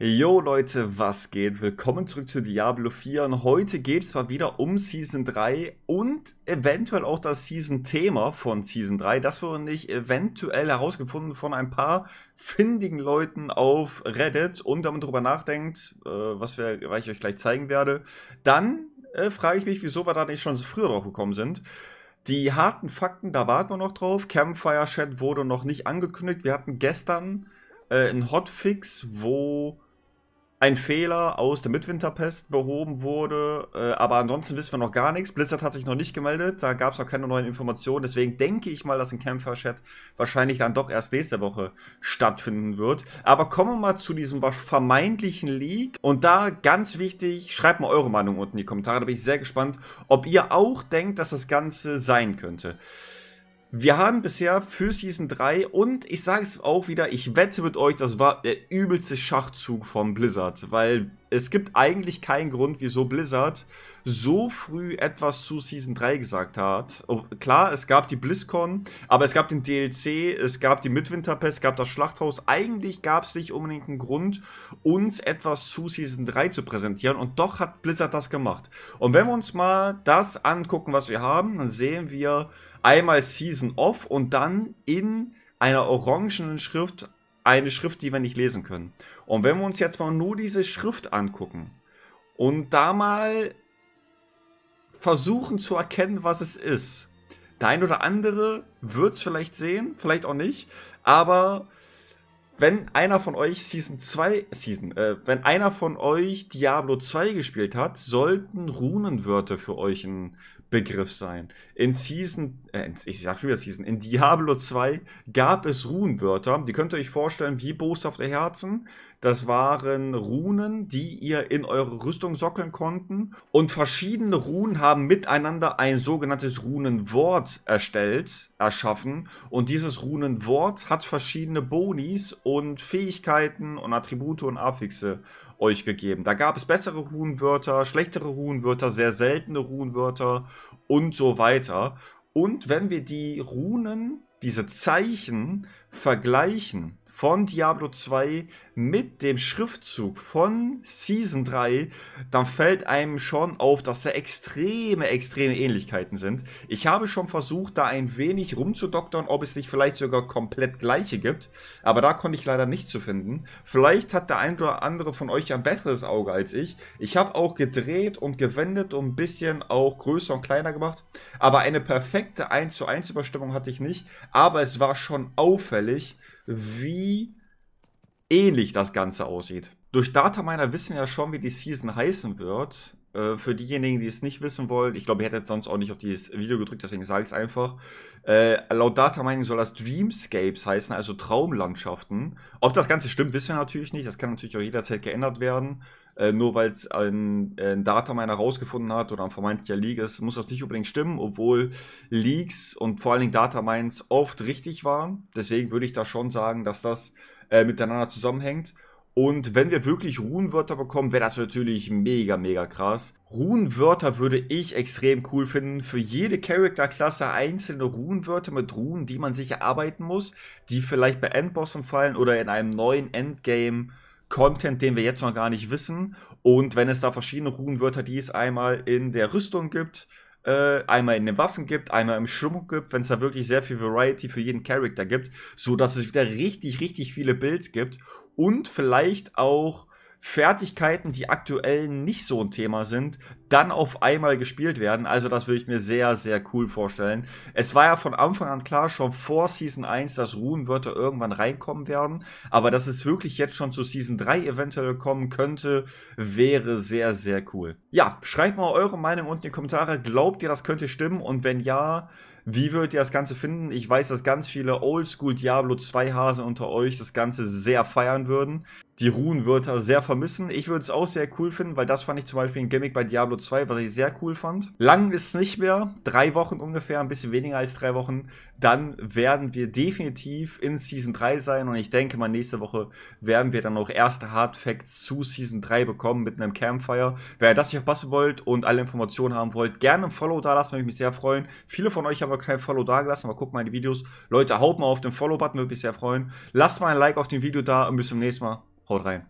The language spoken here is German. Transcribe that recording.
Jo Leute, was geht? Willkommen zurück zu Diablo 4 und heute geht es zwar wieder um Season 3 und eventuell auch das Season-Thema von Season 3. Das wurde nicht eventuell herausgefunden von ein paar findigen Leuten auf Reddit und damit drüber nachdenkt, äh, was, wir, was ich euch gleich zeigen werde. Dann äh, frage ich mich, wieso wir da nicht schon so früher drauf gekommen sind. Die harten Fakten, da warten wir noch drauf. Campfire Chat wurde noch nicht angekündigt. Wir hatten gestern äh, einen Hotfix, wo ein Fehler aus der Midwinterpest behoben wurde, äh, aber ansonsten wissen wir noch gar nichts. Blizzard hat sich noch nicht gemeldet, da gab es auch keine neuen Informationen, deswegen denke ich mal, dass ein Kämpfer-Chat wahrscheinlich dann doch erst nächste Woche stattfinden wird. Aber kommen wir mal zu diesem vermeintlichen Leak und da ganz wichtig, schreibt mal eure Meinung unten in die Kommentare, da bin ich sehr gespannt, ob ihr auch denkt, dass das Ganze sein könnte. Wir haben bisher für Season 3 und ich sage es auch wieder, ich wette mit euch, das war der übelste Schachzug von Blizzard, weil es gibt eigentlich keinen Grund, wieso Blizzard so früh etwas zu Season 3 gesagt hat. klar, es gab die BlizzCon, aber es gab den DLC, es gab die Midwinterpest, es gab das Schlachthaus. Eigentlich gab es nicht unbedingt einen Grund, uns etwas zu Season 3 zu präsentieren und doch hat Blizzard das gemacht. Und wenn wir uns mal das angucken, was wir haben, dann sehen wir einmal Season Off und dann in einer orangenen Schrift eine Schrift, die wir nicht lesen können. Und wenn wir uns jetzt mal nur diese Schrift angucken und da mal versuchen zu erkennen, was es ist. Der ein oder andere wird es vielleicht sehen, vielleicht auch nicht, aber wenn einer von euch Season 2, Season, äh, wenn einer von euch Diablo 2 gespielt hat, sollten Runenwörter für euch ein Begriff sein. In Season äh, ich sag schon, wie das in Diablo 2 gab es Runenwörter. Die könnt ihr euch vorstellen wie boshafte Herzen. Das waren Runen, die ihr in eure Rüstung sockeln konnten. Und verschiedene Runen haben miteinander ein sogenanntes Runenwort erstellt, erschaffen. Und dieses Runenwort hat verschiedene Bonis und Fähigkeiten und Attribute und Affixe euch gegeben. Da gab es bessere Runenwörter, schlechtere Runenwörter, sehr seltene Runenwörter und so weiter. Und wenn wir die Runen, diese Zeichen vergleichen, von Diablo 2 mit dem Schriftzug von Season 3, dann fällt einem schon auf, dass da extreme, extreme Ähnlichkeiten sind. Ich habe schon versucht, da ein wenig rumzudoktern, ob es nicht vielleicht sogar komplett gleiche gibt, aber da konnte ich leider nichts zu finden. Vielleicht hat der ein oder andere von euch ein besseres Auge als ich. Ich habe auch gedreht und gewendet und ein bisschen auch größer und kleiner gemacht, aber eine perfekte 1 zu 1 Überstimmung hatte ich nicht, aber es war schon auffällig, wie ähnlich das Ganze aussieht. Durch Dataminer wissen wir ja schon, wie die Season heißen wird. Äh, für diejenigen, die es nicht wissen wollen, ich glaube, ihr hättet sonst auch nicht auf dieses Video gedrückt, deswegen sage ich es einfach. Äh, laut Data Mining soll das Dreamscapes heißen, also Traumlandschaften. Ob das Ganze stimmt, wissen wir natürlich nicht. Das kann natürlich auch jederzeit geändert werden. Äh, nur weil es ein, ein Dataminer rausgefunden hat oder ein vermeintlicher Leak ist, muss das nicht unbedingt stimmen, obwohl Leaks und vor allen Dingen Datamines oft richtig waren. Deswegen würde ich da schon sagen, dass das äh, miteinander zusammenhängt. Und wenn wir wirklich Runenwörter bekommen, wäre das natürlich mega, mega krass. Runenwörter würde ich extrem cool finden. Für jede Charakterklasse einzelne Runenwörter mit Runen, die man sich erarbeiten muss, die vielleicht bei Endbossen fallen oder in einem neuen Endgame Content, den wir jetzt noch gar nicht wissen. Und wenn es da verschiedene Runenwörter, die es einmal in der Rüstung gibt, äh, einmal in den Waffen gibt, einmal im Schmuck gibt, wenn es da wirklich sehr viel Variety für jeden Charakter gibt, so dass es wieder richtig, richtig viele Builds gibt und vielleicht auch Fertigkeiten, die aktuell nicht so ein Thema sind, dann auf einmal gespielt werden. Also das würde ich mir sehr, sehr cool vorstellen. Es war ja von Anfang an klar, schon vor Season 1, dass Runenwörter irgendwann reinkommen werden. Aber dass es wirklich jetzt schon zu Season 3 eventuell kommen könnte, wäre sehr, sehr cool. Ja, schreibt mal eure Meinung unten in die Kommentare. Glaubt ihr, das könnte stimmen? Und wenn ja, wie würdet ihr das Ganze finden? Ich weiß, dass ganz viele Oldschool Diablo 2 Hasen unter euch das Ganze sehr feiern würden die Runenwörter sehr vermissen. Ich würde es auch sehr cool finden, weil das fand ich zum Beispiel ein Gimmick bei Diablo 2, was ich sehr cool fand. Lang ist es nicht mehr, drei Wochen ungefähr, ein bisschen weniger als drei Wochen. Dann werden wir definitiv in Season 3 sein und ich denke mal, nächste Woche werden wir dann auch erste Hard Facts zu Season 3 bekommen mit einem Campfire. Wer das nicht verpassen wollt und alle Informationen haben wollt, gerne ein Follow da lassen, würde ich mich sehr freuen. Viele von euch haben noch kein Follow da gelassen, aber guckt mal in die Videos. Leute, haut mal auf den Follow-Button, würde mich sehr freuen. Lasst mal ein Like auf dem Video da und bis zum nächsten Mal. Jorge.